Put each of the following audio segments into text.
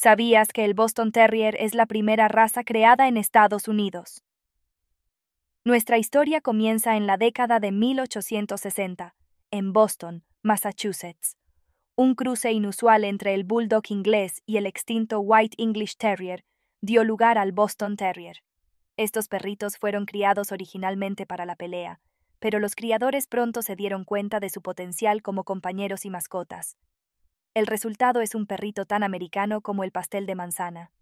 ¿Sabías que el Boston Terrier es la primera raza creada en Estados Unidos? Nuestra historia comienza en la década de 1860, en Boston, Massachusetts. Un cruce inusual entre el bulldog inglés y el extinto White English Terrier dio lugar al Boston Terrier. Estos perritos fueron criados originalmente para la pelea, pero los criadores pronto se dieron cuenta de su potencial como compañeros y mascotas, el resultado es un perrito tan americano como el pastel de manzana.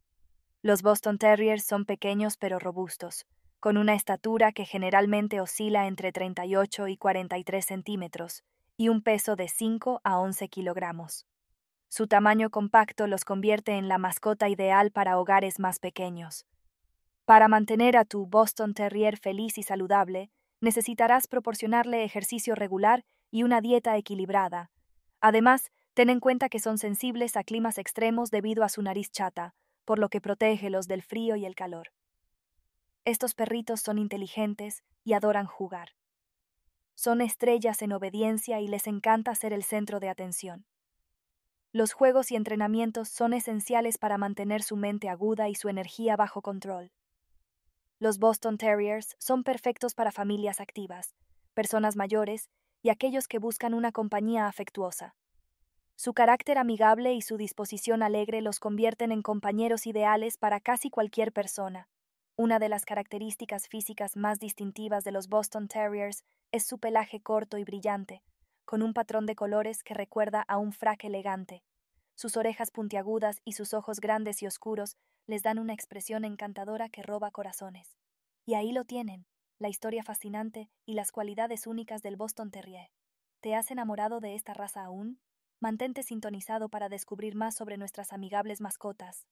Los Boston Terriers son pequeños pero robustos, con una estatura que generalmente oscila entre 38 y 43 centímetros y un peso de 5 a 11 kilogramos. Su tamaño compacto los convierte en la mascota ideal para hogares más pequeños. Para mantener a tu Boston Terrier feliz y saludable, necesitarás proporcionarle ejercicio regular y una dieta equilibrada. Además, Ten en cuenta que son sensibles a climas extremos debido a su nariz chata, por lo que protege los del frío y el calor. Estos perritos son inteligentes y adoran jugar. Son estrellas en obediencia y les encanta ser el centro de atención. Los juegos y entrenamientos son esenciales para mantener su mente aguda y su energía bajo control. Los Boston Terriers son perfectos para familias activas, personas mayores y aquellos que buscan una compañía afectuosa. Su carácter amigable y su disposición alegre los convierten en compañeros ideales para casi cualquier persona. Una de las características físicas más distintivas de los Boston Terriers es su pelaje corto y brillante, con un patrón de colores que recuerda a un frac elegante. Sus orejas puntiagudas y sus ojos grandes y oscuros les dan una expresión encantadora que roba corazones. Y ahí lo tienen, la historia fascinante y las cualidades únicas del Boston Terrier. ¿Te has enamorado de esta raza aún? Mantente sintonizado para descubrir más sobre nuestras amigables mascotas.